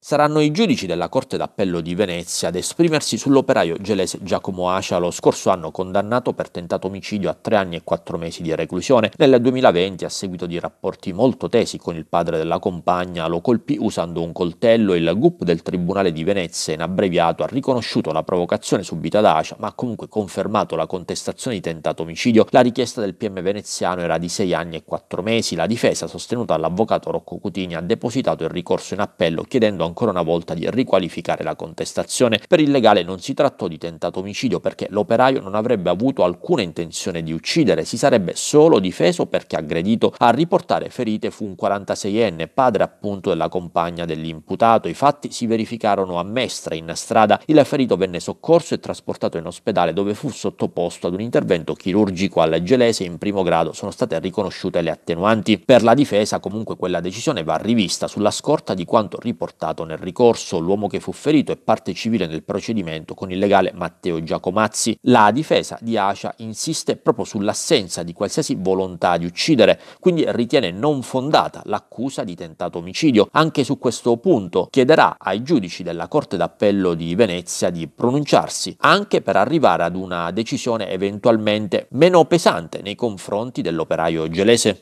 Saranno i giudici della Corte d'Appello di Venezia ad esprimersi sull'operaio gelese Giacomo Ascia, lo scorso anno condannato per tentato omicidio a tre anni e quattro mesi di reclusione. Nel 2020, a seguito di rapporti molto tesi con il padre della compagna, lo colpì usando un coltello e il GUP del Tribunale di Venezia, in abbreviato, ha riconosciuto la provocazione subita da Ascia, ma ha comunque confermato la contestazione di tentato omicidio. La richiesta del PM veneziano era di sei anni e quattro mesi. La difesa, sostenuta dall'avvocato Rocco Cutini, ha depositato il ricorso in appello chiedendo ancora ancora una volta di riqualificare la contestazione. Per il legale non si trattò di tentato omicidio perché l'operaio non avrebbe avuto alcuna intenzione di uccidere, si sarebbe solo difeso perché aggredito. A riportare ferite fu un 46enne, padre appunto della compagna dell'imputato. I fatti si verificarono a Mestre, in strada. Il ferito venne soccorso e trasportato in ospedale dove fu sottoposto ad un intervento chirurgico al gelese in primo grado. Sono state riconosciute le attenuanti. Per la difesa comunque quella decisione va rivista sulla scorta di quanto riportato imputato nel ricorso, l'uomo che fu ferito è parte civile nel procedimento con il legale Matteo Giacomazzi. La difesa di Acia insiste proprio sull'assenza di qualsiasi volontà di uccidere, quindi ritiene non fondata l'accusa di tentato omicidio. Anche su questo punto chiederà ai giudici della Corte d'Appello di Venezia di pronunciarsi, anche per arrivare ad una decisione eventualmente meno pesante nei confronti dell'operaio gelese.